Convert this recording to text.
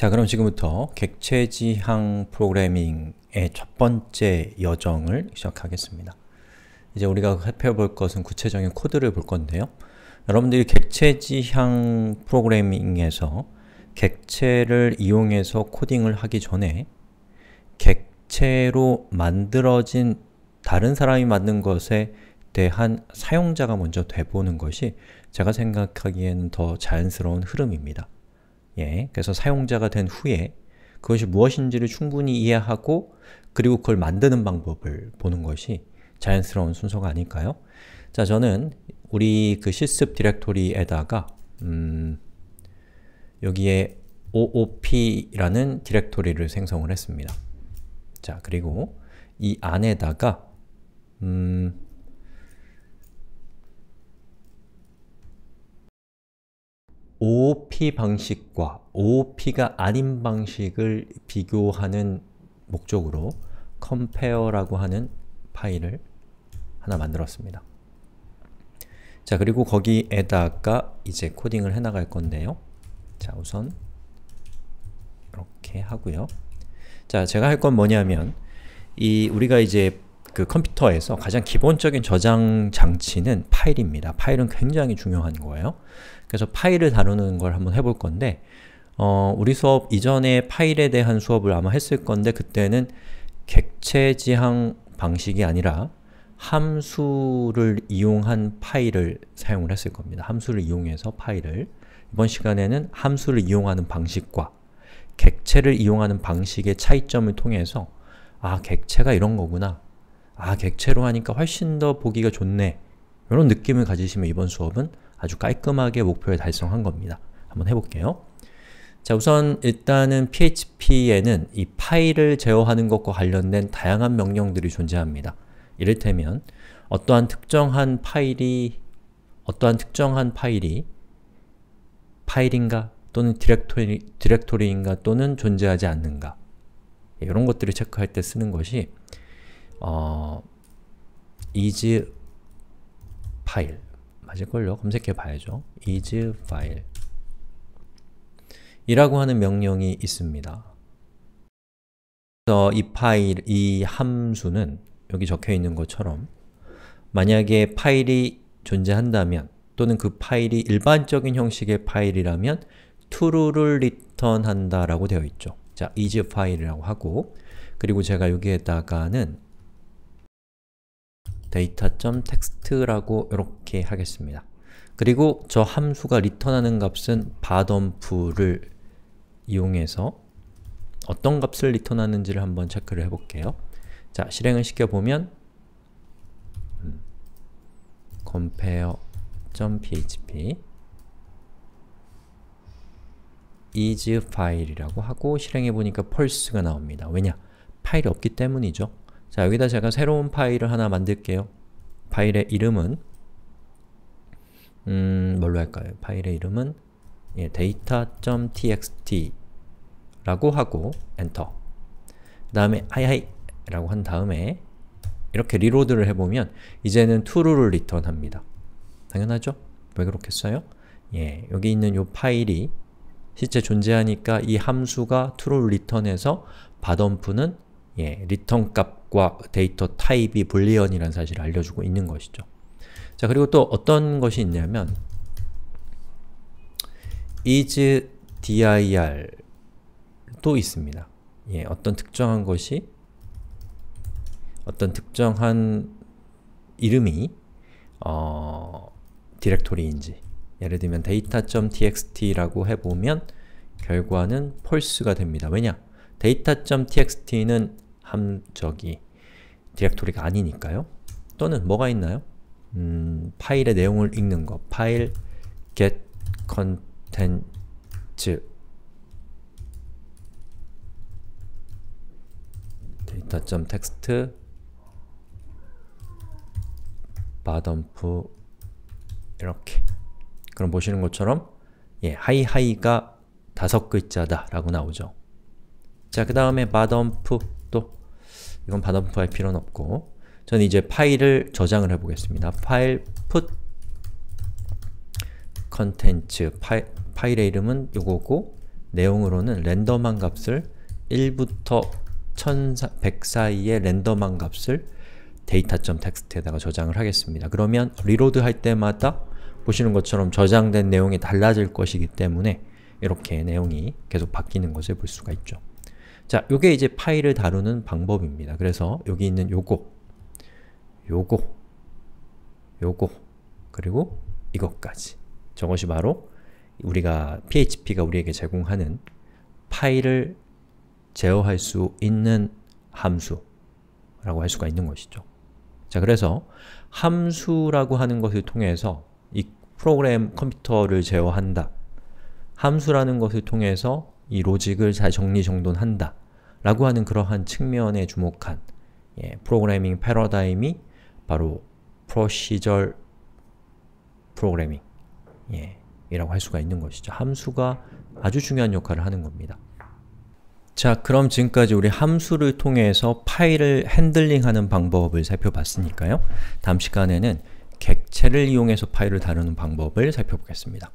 자 그럼 지금부터 객체지향 프로그래밍의 첫 번째 여정을 시작하겠습니다. 이제 우리가 살펴볼 것은 구체적인 코드를 볼 건데요. 여러분들이 객체지향 프로그래밍에서 객체를 이용해서 코딩을 하기 전에 객체로 만들어진 다른 사람이 만든 것에 대한 사용자가 먼저 돼보는 것이 제가 생각하기에는 더 자연스러운 흐름입니다. 예, 그래서 사용자가 된 후에 그것이 무엇인지를 충분히 이해하고 그리고 그걸 만드는 방법을 보는 것이 자연스러운 순서가 아닐까요? 자, 저는 우리 그 s y 디렉토리에다가 음, 여기에 oop라는 디렉토리를 생성을 했습니다. 자, 그리고 이 안에다가 음, OP 방식과 OP가 아닌 방식을 비교하는 목적으로 compare라고 하는 파일을 하나 만들었습니다. 자, 그리고 거기에다가 이제 코딩을 해나갈 건데요. 자, 우선 이렇게 하고요. 자, 제가 할 건 뭐냐면 이 우리가 이제 그 컴퓨터에서 가장 기본적인 저장 장치는 파일입니다. 파일은 굉장히 중요한 거예요. 그래서 파일을 다루는 걸 한번 해볼 건데 어, 우리 수업 이전에 파일에 대한 수업을 아마 했을 건데 그때는 객체지향 방식이 아니라 함수를 이용한 파일을 사용을 했을 겁니다. 함수를 이용해서 파일을 이번 시간에는 함수를 이용하는 방식과 객체를 이용하는 방식의 차이점을 통해서 아, 객체가 이런 거구나 아, 객체로 하니까 훨씬 더 보기가 좋네 이런 느낌을 가지시면 이번 수업은 아주 깔끔하게 목표를 달성한 겁니다. 한번 해볼게요. 자, 우선 일단은 PHP에는 이 파일을 제어하는 것과 관련된 다양한 명령들이 존재합니다. 이를테면 어떠한 특정한 파일이 어떠한 특정한 파일이 파일인가 또는 디렉토리, 디렉토리인가 또는 존재하지 않는가 이런 것들을 체크할 때 쓰는 것이 어, is 파일 맞을걸요? 검색해 봐야죠. is 파일 이라고 하는 명령이 있습니다. 그래서 이 파일, 이 함수는 여기 적혀 있는 것처럼 만약에 파일이 존재한다면 또는 그 파일이 일반적인 형식의 파일이라면 true를 return한다라고 되어 있죠. 자, is 파일이라고 하고 그리고 제가 여기에다가는 data.text라고 이렇게 하겠습니다. 그리고 저 함수가 리턴하는 값은 바덤프를 이용해서 어떤 값을 리턴하는지를 한번 체크를 해볼게요. 자, 실행을 시켜보면 음, compare.php is file이라고 하고 실행해보니까 펄스가 나옵니다. 왜냐? 파일이 없기 때문이죠. 자, 여기다 제가 새로운 파일을 하나 만들게요. 파일의 이름은 음, 뭘로 할까요? 파일의 이름은 예, data.txt 라고 하고 엔터 그 다음에 하이하이 라고 한 다음에 이렇게 리로드를 해보면 이제는 true를 리턴합니다. 당연하죠? 왜 그렇겠어요? 예, 여기 있는 요 파일이 실제 존재하니까 이 함수가 true를 리턴해서 받은 푸는 예, 리턴 값 값과 데이터 타입이 불리언이라는 사실을 알려주고 있는 것이죠. 자 그리고 또 어떤 것이 있냐면 is dir도 있습니다. 예, 어떤 특정한 것이 어떤 특정한 이름이 어, 디렉토리인지 예를 들면 data.txt라고 해보면 결과는 false가 됩니다. 왜냐? data.txt는 함적이 디렉토리가 아니니까요. 또는 뭐가 있나요? 음, 파일의 내용을 읽는 것, 파일 get content 데이터.텍스트 바덤프 이렇게 그럼 보시는 것처럼 예, 하이하이가 다섯 글자다 라고 나오죠. 자, 그 다음에 바덤프 이건 받아분포 필요는 없고 저는 이제 파일을 저장을 해보겠습니다. 파일 put 컨텐츠 파일, 파일의 이름은 요거고 내용으로는 랜덤한 값을 1부터 100 사이의 랜덤한 값을 데이터.txt에다가 저장을 하겠습니다. 그러면 리로드 할 때마다 보시는 것처럼 저장된 내용이 달라질 것이기 때문에 이렇게 내용이 계속 바뀌는 것을 볼 수가 있죠. 자, 요게 이제 파일을 다루는 방법입니다. 그래서 여기 있는 요거, 요거, 요거, 그리고 이것까지. 저것이 바로 우리가 PHP가 우리에게 제공하는 파일을 제어할 수 있는 함수라고 할 수가 있는 것이죠. 자, 그래서 함수라고 하는 것을 통해서 이 프로그램 컴퓨터를 제어한다. 함수라는 것을 통해서 이 로직을 잘 정리정돈한다. 라고 하는 그러한 측면에 주목한 예, 프로그래밍 패러다임이 바로 프로시절 프로그래밍 예, 이라고 할 수가 있는 것이죠. 함수가 아주 중요한 역할을 하는 겁니다. 자, 그럼 지금까지 우리 함수를 통해서 파일을 핸들링하는 방법을 살펴봤으니까요. 다음 시간에는 객체를 이용해서 파일을 다루는 방법을 살펴보겠습니다.